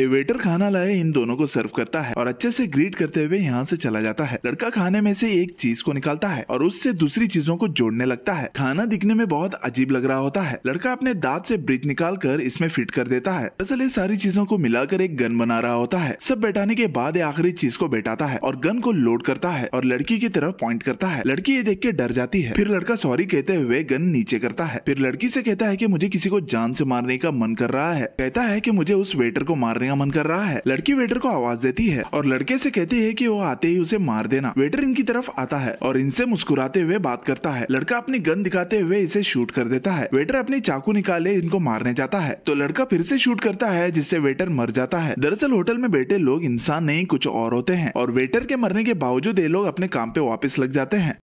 waiter खाना लाए इन दोनों को सर्व करता है और अच्छे से ग्रीट करते हुए यहाँ से चला जाता है लड़का खाने में से एक चीज को निकालता है और उससे दूसरी चीजों को जोड़ने लगता है खाना दिखने में बहुत अजीब लग रहा होता है लड़का अपने दांत से ब्रिज निकाल कर इसमें फिट कर देता है दरअसल ये सारी चीजों को मिलाकर एक गन बना रहा होता है सब बैठाने के बाद ये आखिरी चीज को बैठाता है और गन को लोड करता है और लड़की की तरफ पॉइंट करता है लड़की ये देख के डर जाती है फिर लड़का सॉरी कहते हुए गन नीचे करता है फिर लड़की से कहता है की मुझे किसी को जान से मारने का मन कर रहा है कहता है की मुझे उस वेटर को मारने मारने का मन कर रहा है लड़की वेटर को आवाज देती है और लड़के से कहती है कि वो आते ही उसे मार देना वेटर इनकी तरफ आता है और इनसे मुस्कुराते हुए बात करता है लड़का अपनी गन दिखाते हुए इसे शूट कर देता है वेटर अपनी चाकू निकाले इनको मारने जाता है तो लड़का फिर से शूट करता है जिससे वेटर मर जाता है दरअसल होटल में बैठे लोग इंसान नहीं कुछ और होते हैं और वेटर के मरने के बावजूद ये लोग अपने काम पे वापिस लग जाते हैं